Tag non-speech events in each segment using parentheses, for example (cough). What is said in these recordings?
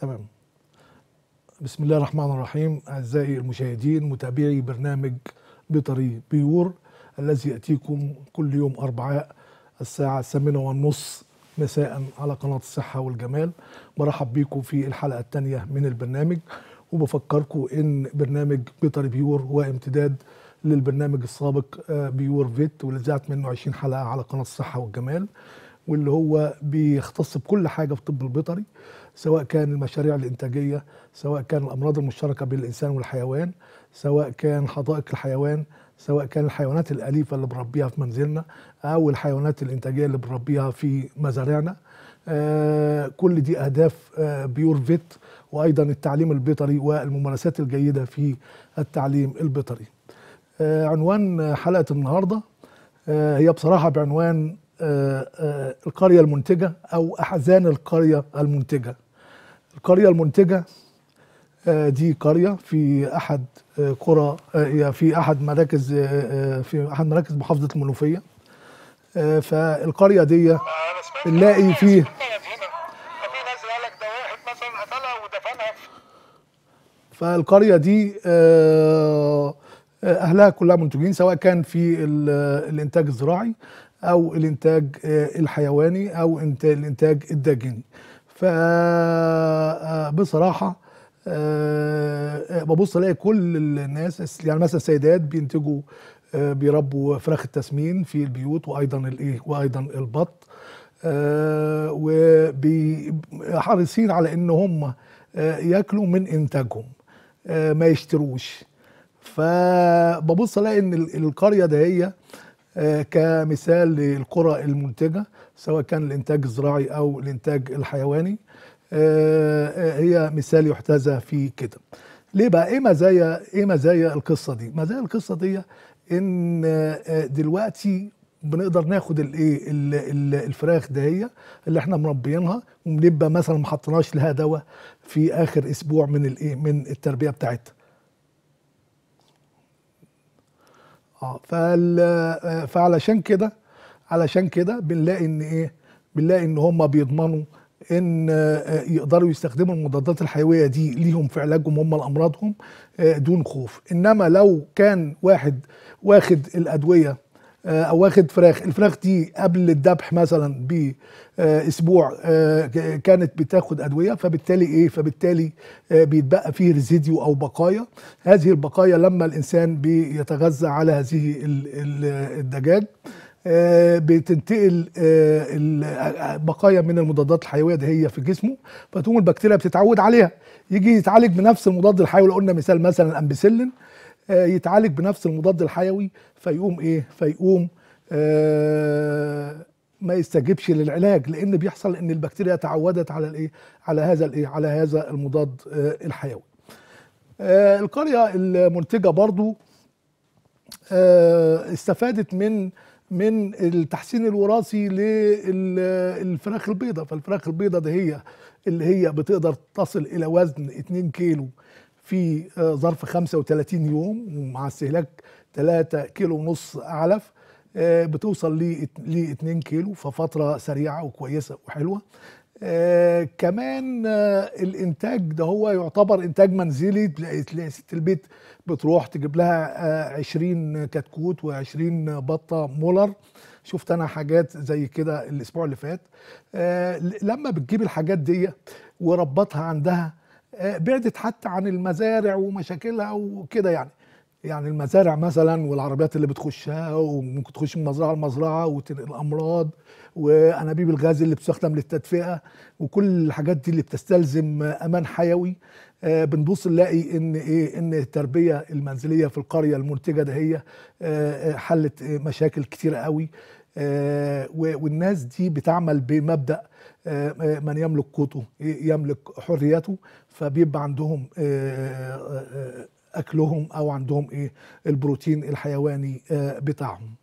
تمام بسم الله الرحمن الرحيم أعزائي المشاهدين متابعي برنامج بيطري بيور الذي يأتيكم كل يوم أربعاء الساعة الثامنة والنصف مساء على قناة الصحة والجمال برحب بيكم في الحلقة الثانية من البرنامج وبفكركم إن برنامج بيطري بيور هو امتداد للبرنامج السابق آه، بيور فيت واللي منه 20 حلقة على قناة الصحة والجمال واللي هو بيختص بكل حاجه في الطب البيطري سواء كان المشاريع الانتاجيه سواء كان الامراض المشتركه بين الانسان والحيوان سواء كان حدائق الحيوان سواء كان الحيوانات الاليفه اللي بنربيها في منزلنا او الحيوانات الانتاجيه اللي بنربيها في مزارعنا آه كل دي اهداف آه فيت وايضا التعليم البيطري والممارسات الجيده في التعليم البيطري آه عنوان حلقه النهارده آه، هي بصراحه بعنوان آه، آه، القرية المنتجة أو أحزان القرية المنتجة القرية المنتجة آه، دي قرية في أحد قرى في أحد مراكز في أحد مراكز محافظة المنوفية فالقرية دي نلاقي فيه فالقريه دي اهلها كلها منتجين سواء كان في الانتاج الزراعي او الانتاج آه، الحيواني او الانتاج الداجني فبصراحه آه، آه، ببص الاقي كل الناس يعني مثلا السيدات بينتجوا بيربوا فراخ التسمين في البيوت وايضا الايه وايضا البط وحريصين على ان هم ياكلوا من انتاجهم ما يشتروش فببص الاقي ان القريه ده هي آه، كمثال للقرى المنتجة سواء كان الإنتاج الزراعي أو الإنتاج الحيواني آه، آه، هي مثال يحتذى فيه كده ليه بقى ايه مزايا ايه مزايا القصه دي مزايا القصه دي ان دلوقتي بنقدر ناخد الايه الفراخ دهيه اللي احنا مربيينها ونبقى مثلا ما حطيناش لها دواء في اخر اسبوع من الايه من التربيه بتاعتها اه فال آه، فعلشان كده علشان كده بنلاقي ان ايه بنلاقي ان هم بيضمنوا ان آه، يقدروا يستخدموا المضادات الحيويه دي ليهم في علاجهم هم لامراضهم آه، دون خوف انما لو كان واحد واخد الادويه آه، او واخد فراخ الفراخ دي قبل الذبح مثلا باسبوع آه، كانت بتاخد ادويه فبالتالي ايه فبالتالي آه، بيتبقى فيه ريزيديو او بقايا هذه البقايا لما الانسان بيتغذى على هذه الدجاج بتنتقل بقايا من المضادات الحيويه ده هي في جسمه فتقوم البكتيريا بتتعود عليها يجي يتعالج بنفس المضاد الحيوي اللي قلنا مثال مثلا الامبسلين آه، يتعالج بنفس المضاد الحيوي فيقوم ايه فيقوم آه، ما يستجبش للعلاج لان بيحصل ان البكتيريا تعودت على الايه على هذا الايه على هذا المضاد آه، الحيوي القريه المنتجه برضو استفادت من من التحسين الوراثي للفراخ البيضاء فالفراخ البيضاء ده هي اللي هي بتقدر تصل الى وزن 2 كيلو في آه، ظرف 35 يوم ومع استهلاك 3 كيلو ونص علف آه، بتوصل ل 2 كيلو ففتره سريعه وكويسه وحلوه آه كمان آه الانتاج ده هو يعتبر انتاج منزلي تلاقي ست البيت بتروح تجيب لها آه 20 كتكوت و20 بطه مولر شفت انا حاجات زي كده الاسبوع اللي فات آه، لما بتجيب الحاجات دي وربطها عندها آه، بعدت حتى عن المزارع ومشاكلها وكده يعني يعني المزارع مثلا والعربيات اللي بتخشها وممكن تخش من مزرعه لمزرعه وتنقل امراض وانابيب الغاز اللي بتستخدم للتدفئه وكل الحاجات دي اللي بتستلزم امان حيوي آه، بنبص نلاقي ان ايه ان التربيه المنزليه في القريه المنتجه ده هي آه، حلت مشاكل كتيره قوي آه، والناس دي بتعمل بمبدأ آه، آه، من يملك قوته يملك حريته فبيبقى عندهم اكلهم او عندهم ايه البروتين الحيواني بتاعهم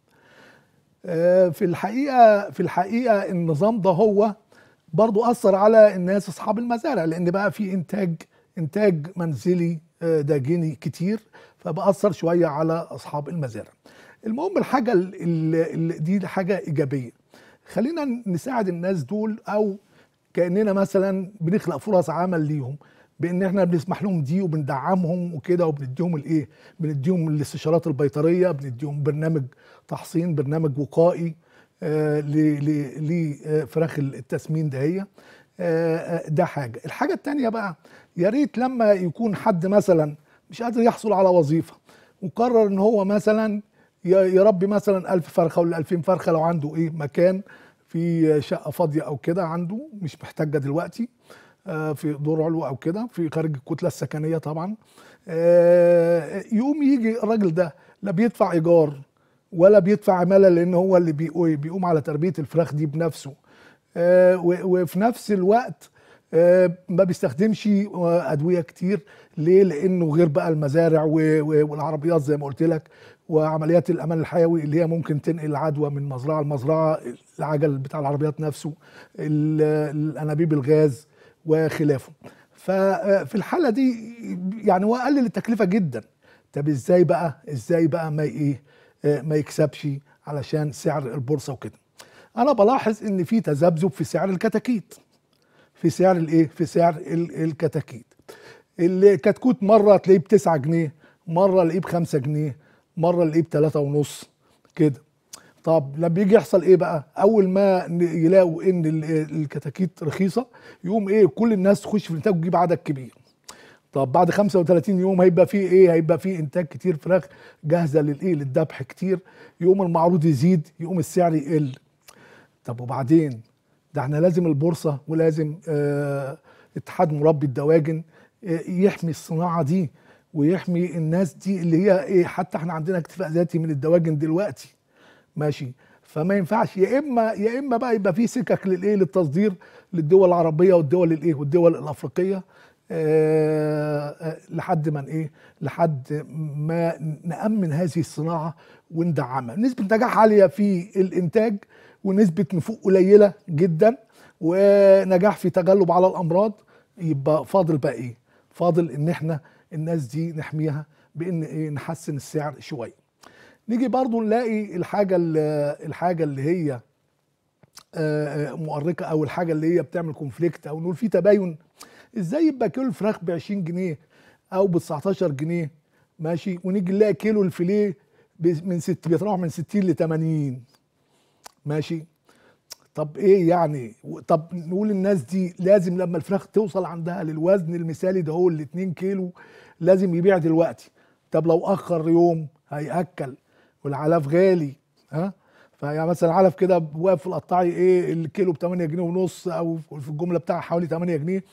في الحقيقه في الحقيقه النظام ده هو برضو اثر على الناس اصحاب المزارع لان بقى في انتاج انتاج منزلي داجني كتير فباثر شويه على اصحاب المزارع المهم الحاجه ال ال دي حاجه ايجابيه خلينا نساعد الناس دول او كاننا مثلا بنخلق فرص عمل ليهم بان احنا بنسمح لهم دي وبندعمهم وكده وبنديهم الايه بنديهم الاستشارات البيطريه بنديهم برنامج تحصين برنامج وقائي آه لفراخ التسمين دهية هي آه،, آه ده حاجه الحاجه الثانيه بقى يا ريت لما يكون حد مثلا مش قادر يحصل على وظيفه وقرر ان هو مثلا يربي مثلا 1000 فرخه ولا 2000 فرخه لو عنده ايه مكان في شقه فاضيه او كده عنده مش محتاجه دلوقتي آه، في دور علو او كده في خارج الكتله السكنيه طبعا آه، يقوم يجي الراجل ده لا بيدفع ايجار ولا بيدفع عماله لان هو اللي بيقوم على تربيه الفراخ دي بنفسه آه، وفي نفس الوقت آه، ما بيستخدمش آه، ادويه كتير ليه لانه غير بقى المزارع والعربيات زي ما قلت لك وعمليات الامان الحيوي اللي هي ممكن تنقل العدوى من مزرعه لمزرعه العجل بتاع العربيات نفسه الانابيب الغاز وخلافه ففي آه، الحاله دي يعني هو قلل التكلفه جدا طب ازاي بقى ازاي بقى ما ايه ما يكسبش علشان سعر البورصه وكده انا بلاحظ ان في تذبذب في سعر الكتاكيت في سعر الايه في سعر الكتاكيت الكتكوت مره تلاقيه ب 9 جنيه مره تلاقيه ب 5 جنيه مره تلاقيه ب 3 ونص كده طب لما بيجي يحصل ايه بقى اول ما يلاقوا ان الكتاكيت رخيصه يقوم ايه كل الناس تخش في الانتاج وتجيب عدد كبير طب بعد 35 يوم هيبقى فيه ايه هيبقى فيه انتاج كتير فراخ جاهزه للايه للذبح كتير يقوم المعروض يزيد يقوم السعر يقل طب وبعدين ده احنا لازم البورصه ولازم آه، اتحاد مربي الدواجن آه، يحمي الصناعه دي ويحمي الناس دي اللي هي ايه حتى احنا عندنا اكتفاء ذاتي من الدواجن دلوقتي ماشي فما ينفعش يا اما يا اما بقى يبقى في سكك للايه للتصدير للدول العربيه والدول الايه والدول الافريقيه آه، لحد ما ايه لحد ما نامن هذه الصناعه وندعمها نسبه نجاح عاليه في الانتاج ونسبه نفوق قليله جدا ونجاح في تغلب على الامراض يبقى فاضل بقى ايه فاضل ان احنا الناس دي نحميها بان ايه نحسن السعر شويه نيجي برضو نلاقي الحاجه اللي الحاجه اللي هي آه، آه، مؤرقه او الحاجه اللي هي بتعمل كونفليكت او نقول في تباين ازاي يبقى كل الفراخ ب 20 جنيه او ب 19 جنيه ماشي ونيجي نلاقي كيلو الفيليه من ست بيتراوح من 60 ل 80 ماشي طب ايه يعني طب نقول الناس دي لازم لما الفراخ توصل عندها للوزن المثالي ده هو ال 2 كيلو لازم يبيع دلوقتي طب لو اخر يوم هياكل والعلف غالي ها فيعني مثلا علف كده واقف في القطاعي ايه الكيلو ب 8 جنيه ونص او في الجمله بتاعها حوالي 8 جنيه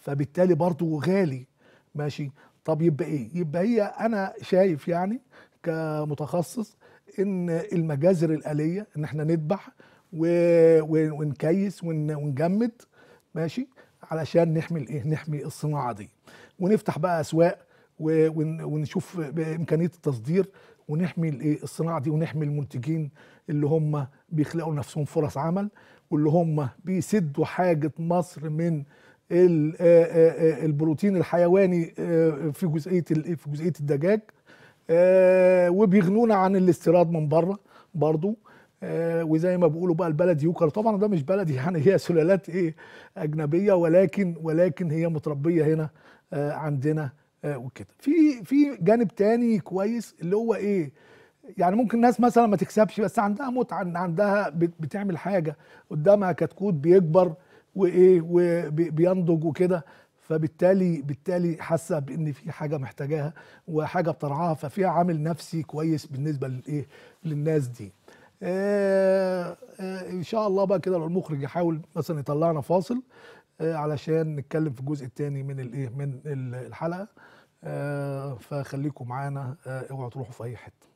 فبالتالي برضه غالي ماشي طب يبقى ايه يبقى هي انا شايف يعني كمتخصص ان المجازر الاليه ان احنا نذبح ونكيس ونجمد ماشي علشان نحمي الايه نحمي الصناعه دي ونفتح بقى اسواق ونشوف امكانيه التصدير ونحمي الايه الصناعه دي ونحمي المنتجين اللي هم بيخلقوا لنفسهم فرص عمل واللي هم بيسدوا حاجه مصر من آه، آه، آه، البروتين الحيواني في جزئيه في جزئيه الدجاج وبيغنونا عن الاستيراد من بره برضو وزي ما بيقولوا بقى البلد يوكل طبعا ده مش بلدي (laughs) يعني هي سلالات ايه اجنبيه ولكن ولكن هي متربيه هنا عندنا وكده في في جانب تاني كويس اللي هو ايه يعني ممكن ناس مثلا ما تكسبش بس عندها متعه عندها بتعمل حاجه قدامها كتكوت بيكبر وايه وبينضج وكده فبالتالي بالتالي حاسه بان في حاجه محتاجاها وحاجه بترعاها ففيها عامل نفسي كويس بالنسبه للايه للناس دي آه آه ان شاء الله بقى كده المخرج يحاول مثلا يطلعنا فاصل آه علشان نتكلم في الجزء الثاني من الايه من الحلقه آه فخليكم معانا آه اوعوا تروحوا في اي حته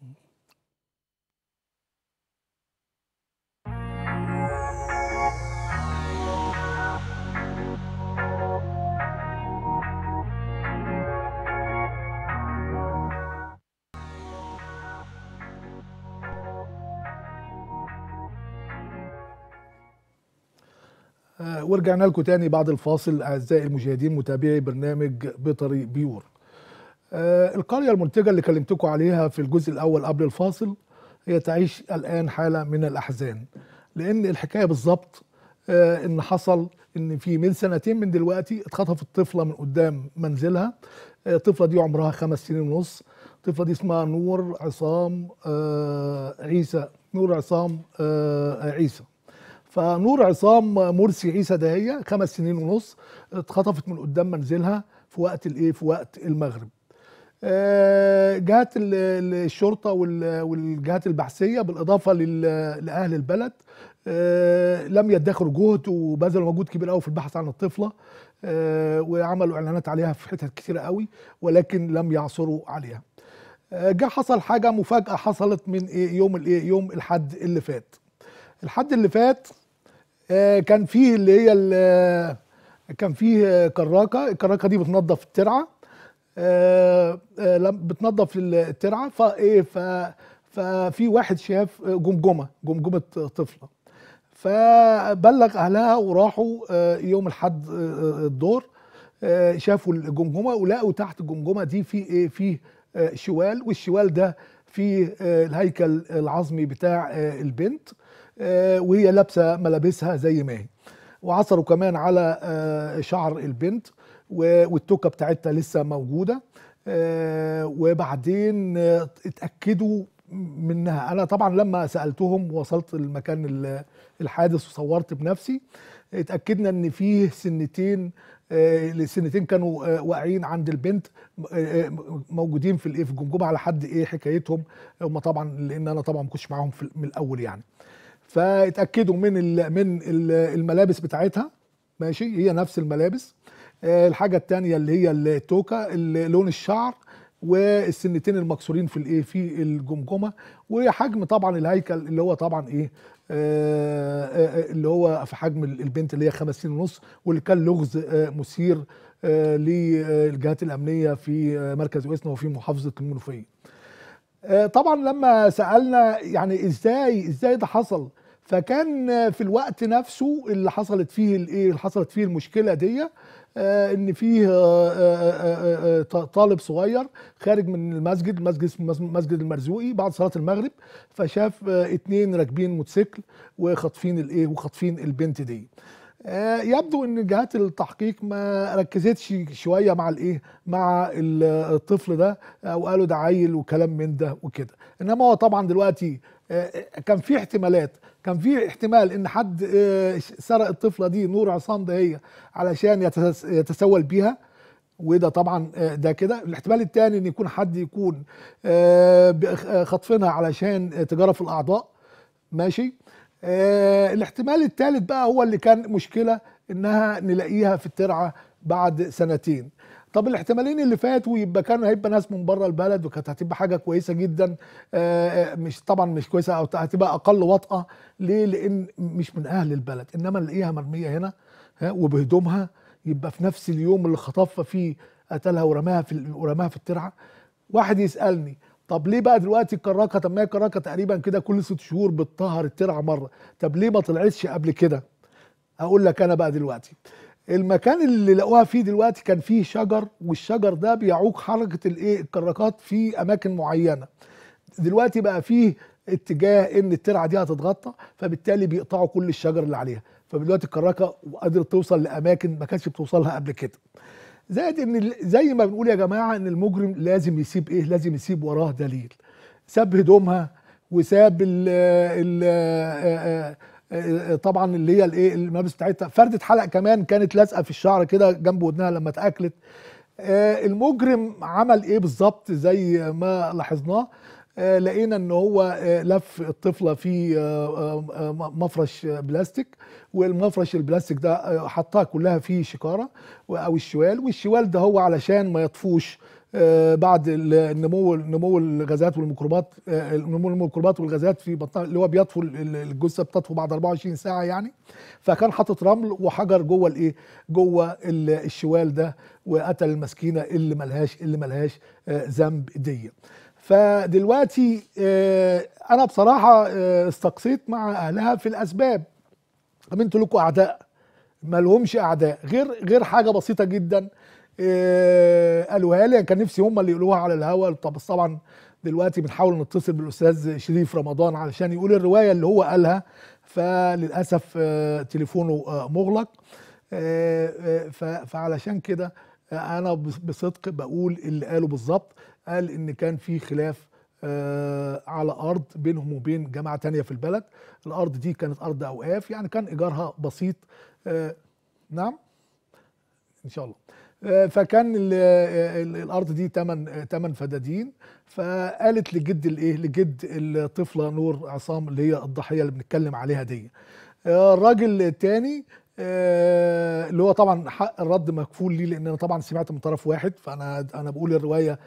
ورجعنا لكم تاني بعد الفاصل اعزائي المشاهدين متابعي برنامج بيطري بيور آه، القريه المنتجه اللي كلمتكم عليها في الجزء الاول قبل الفاصل هي تعيش الان حاله من الاحزان لان الحكايه بالظبط آه، ان حصل ان في من سنتين من دلوقتي اتخطفت طفله من قدام منزلها آه، الطفله دي عمرها خمس سنين ونص الطفله دي اسمها نور عصام عيسى نور عصام عيسى فنور عصام مرسي عيسى دهيه خمس سنين ونص اتخطفت من قدام منزلها في وقت الايه في وقت المغرب آه، جهات الشرطه والجهات البحثيه بالاضافه لاهل البلد آه، لم يدخروا جهد وبذلوا مجهود كبير قوي في البحث عن الطفله آه، وعملوا اعلانات عليها في حتت كتيره قوي ولكن لم يعثروا عليها جه حصل حاجه مفاجاه حصلت من ايه يوم الايه يوم الحد اللي فات الحد اللي فات آه، كان فيه اللي هي آه، كان فيه كراكه الكراكه دي بتنظف الترعه آه، بتنظف الترعه فايه ف إيه، ففي واحد شاف جمجمه جمجمه طفله فبلغ اهلها وراحوا يوم الاحد الدور شافوا الجمجمه ولقوا تحت الجمجمه دي في ايه في شوال والشوال ده فيه الهيكل العظمي بتاع البنت آه، وهي لابسه ملابسها زي ما هي وعثروا كمان على آه، شعر البنت والتوكه بتاعتها لسه موجوده آه، وبعدين اتاكدوا منها انا طبعا لما سالتهم وصلت المكان الحادث وصورت بنفسي اتاكدنا ان فيه سنتين السنتين كانوا واقعين عند البنت موجودين في الايه في الجمجمه على حد ايه حكايتهم هم طبعا لان انا طبعا ما كنتش معاهم من الاول يعني فاتاكدوا من الـ من الـ الملابس بتاعتها ماشي هي نفس الملابس آه، الحاجه الثانيه اللي هي التوكه لون الشعر والسنتين المكسورين في الايه في الجمجمه وحجم طبعا الهيكل اللي هو طبعا ايه آه، آه، اللي هو في حجم البنت اللي هي خمس سنين ونص واللي كان لغز مثير للجهات الامنيه في مركز ويسنا وفي محافظه المنوفيه. طبعا لما سالنا يعني ازاي ازاي ده حصل؟ فكان في الوقت نفسه اللي حصلت فيه الايه اللي حصلت فيه المشكله دي آه، ان فيه آه، آه، طالب صغير خارج من المسجد المسجد مسجد المرزوقي بعد صلاه المغرب فشاف اتنين راكبين موتوسيكل وخاطفين الايه وخاطفين البنت دي يبدو ان جهات التحقيق ما ركزتش شويه مع الايه مع الطفل ده وقالوا ده عيل وكلام من ده وكده انما هو طبعا دلوقتي كان في احتمالات كان في احتمال ان حد آه، سرق الطفله دي نور عصام ده هي علشان يتسول بيها وده طبعا آه، ده كده الاحتمال الثاني ان يكون حد يكون آه، خاطفينها علشان تجاره في الاعضاء ماشي الاحتمال الثالث بقى هو اللي كان مشكله انها نلاقيها في الترعه بعد سنتين طب الاحتمالين اللي فاتوا يبقى كان هيبقى ناس من بره البلد وكانت هتبقى حاجه كويسه جدا آه، آه، مش طبعا مش كويسه او هتبقى اقل وطأه ليه؟ لان مش من اهل البلد انما نلاقيها مرميه هنا وبهدومها يبقى في نفس اليوم اللي خطفها فيه قتلها ورماها في ورماها في الترعه واحد يسالني طب ليه بقى دلوقتي الكراكه طب ما هي الكراكه تقريبا كده كل ست شهور بتطهر الترعه مره طب ليه ما طلعتش قبل كده؟ اقول لك انا بقى دلوقتي المكان اللي لقوها فيه دلوقتي كان فيه شجر والشجر ده بيعوق حركه الايه الكراكات في اماكن معينه دلوقتي بقى فيه اتجاه ان الترعه دي هتتغطى فبالتالي بيقطعوا كل الشجر اللي عليها فدلوقتي الكراكه قدرت توصل لاماكن ما كانتش بتوصلها قبل كده زائد ان زي ما بنقول يا جماعه ان المجرم لازم يسيب ايه لازم يسيب وراه دليل ساب هدومها وساب ال ال آه، آه، طبعا اللي هي الايه الملابس بتاعتها فردت حلق كمان كانت لازقه في الشعر كده جنب ودنها لما اتاكلت آه، المجرم عمل ايه بالظبط زي ما لاحظناه لقينا ان هو لف الطفله في مفرش بلاستيك والمفرش البلاستيك ده حطها كلها في شكاره او الشوال والشوال ده هو علشان ما يطفوش آه، بعد النمو نمو الغازات والميكروبات آه، نمو الميكروبات والغازات في بطن اللي هو بيطفو الجثه بتطفو بعد 24 ساعه يعني فكان حاطط رمل وحجر جوه الايه جوه الشوال ده وقتل المسكينه اللي ملهاش اللي ملهاش آه، ذنب دي فدلوقتي انا بصراحه استقصيت مع اهلها في الاسباب طب انتوا لكم اعداء ما لهمش اعداء غير غير حاجه بسيطه جدا آه، قالوها لي كان نفسي هم اللي يقولوها على الهواء طب طبعا دلوقتي بنحاول نتصل بالاستاذ شريف رمضان علشان يقول الروايه اللي هو قالها فللاسف آه، تليفونه آه، مغلق فعلشان كده انا بصدق بقول اللي قاله بالظبط قال ان كان في خلاف على ارض بينهم وبين جماعه تانية في البلد الارض دي كانت ارض اوقاف يعني كان ايجارها بسيط نعم ان شاء الله آه، فكان آه، الارض دي تمن آه، تمن فدادين فقالت لجد الايه لجد الطفله نور عصام اللي هي الضحيه اللي بنتكلم عليها دي الراجل الثاني اللي هو طبعا حق الرد مكفول ليه لان انا طبعا سمعت من طرف واحد فانا انا بقول الروايه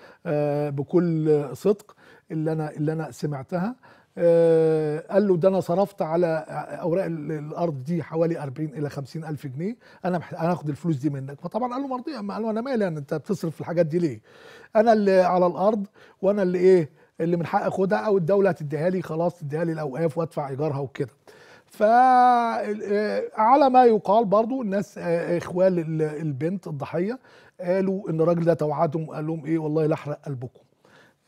بكل صدق اللي انا اللي انا سمعتها آه، قال له ده انا صرفت على اوراق الارض دي حوالي 40 الى 50 الف جنيه انا هاخد الفلوس دي منك فطبعا قال له مرضي قال له انا مالي يعني انت بتصرف في الحاجات دي ليه انا اللي على الارض وانا اللي ايه اللي من حق اخدها او الدوله هتديها لي خلاص تديها لي الاوقاف وادفع ايجارها وكده آه، على ما يقال برضو الناس آه، اخوال البنت الضحيه قالوا ان الراجل ده توعدهم قال لهم ايه والله لا احرق قلبكم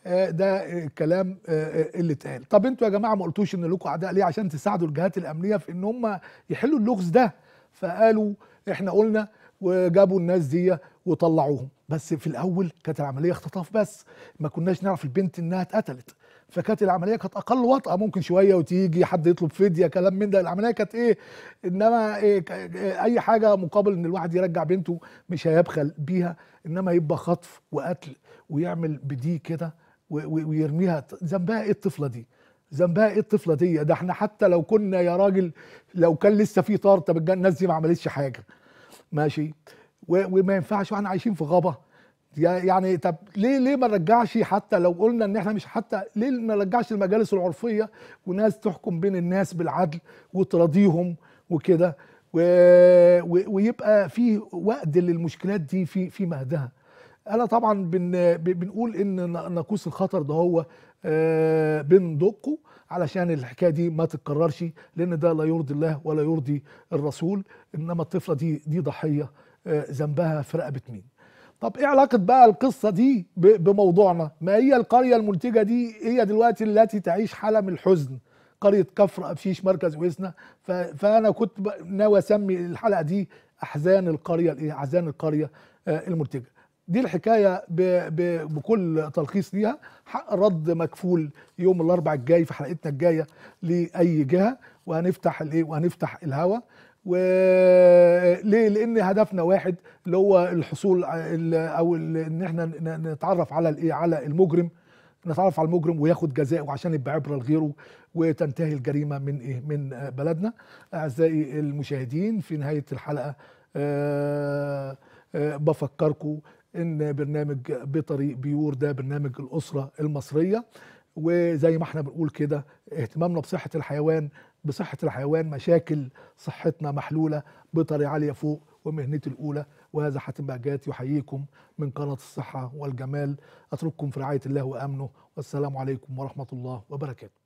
آه، ده الكلام آه، آه، اللي اتقال طب انتوا يا جماعه ما قلتوش ان لكم اعداء ليه عشان تساعدوا الجهات الامنيه في ان هم يحلوا اللغز ده فقالوا احنا قلنا وجابوا الناس دي وطلعوهم بس في الاول كانت العمليه اختطاف بس ما كناش نعرف البنت انها اتقتلت فكانت العمليه كانت اقل وطأه ممكن شويه وتيجي حد يطلب فديه كلام من ده العمليه كانت ايه انما إيه،, إيه اي حاجه مقابل ان الواحد يرجع بنته مش هيبخل بيها انما يبقى خطف وقتل ويعمل بدي كده ويرميها ذنبها ايه الطفله دي ذنبها ايه الطفله دي ده احنا حتى لو كنا يا راجل لو كان لسه في طار طب الناس دي ما عملتش حاجه ماشي وما ينفعش واحنا عايشين في غابه يعني طب ليه ليه ما نرجعش حتى لو قلنا ان احنا مش حتى ليه ما نرجعش المجالس العرفيه وناس تحكم بين الناس بالعدل وتراضيهم وكده ويبقى في وقت للمشكلات دي في في مهدها انا طبعا بن بنقول ان ناقوس الخطر ده هو آه، بندقه علشان الحكايه دي ما تتكررش لان ده لا يرضي الله ولا يرضي الرسول انما الطفله دي دي ضحيه آه، ذنبها في رقبه مين طب ايه علاقه بقى القصه دي بموضوعنا ما هي القريه المنتجه دي هي دلوقتي التي تعيش حاله من الحزن قريه كفر ابشيش مركز ويسنا فانا كنت ناوي اسمي الحلقه دي احزان القريه احزان القريه آه، المنتجه دي الحكايه بكل تلخيص ليها حق الرد مكفول يوم الاربع الجاي في حلقتنا الجايه لاي جهه وهنفتح الايه وهنفتح الهوا وليه لان هدفنا واحد اللي هو الحصول او ان احنا نتعرف على الايه على المجرم نتعرف على المجرم وياخد جزائه عشان يبقى عبره لغيره وتنتهي الجريمه من ايه من بلدنا اعزائي المشاهدين في نهايه الحلقه أه أه بفكركم ان برنامج بطريق بيور ده برنامج الاسره المصريه وزي ما احنا بنقول كده اهتمامنا بصحه الحيوان بصحه الحيوان مشاكل صحتنا محلوله بطريقه عاليه فوق ومهنتي الاولى وهذا حاتم بهجات يحييكم من قناه الصحه والجمال اترككم في رعايه الله وامنه والسلام عليكم ورحمه الله وبركاته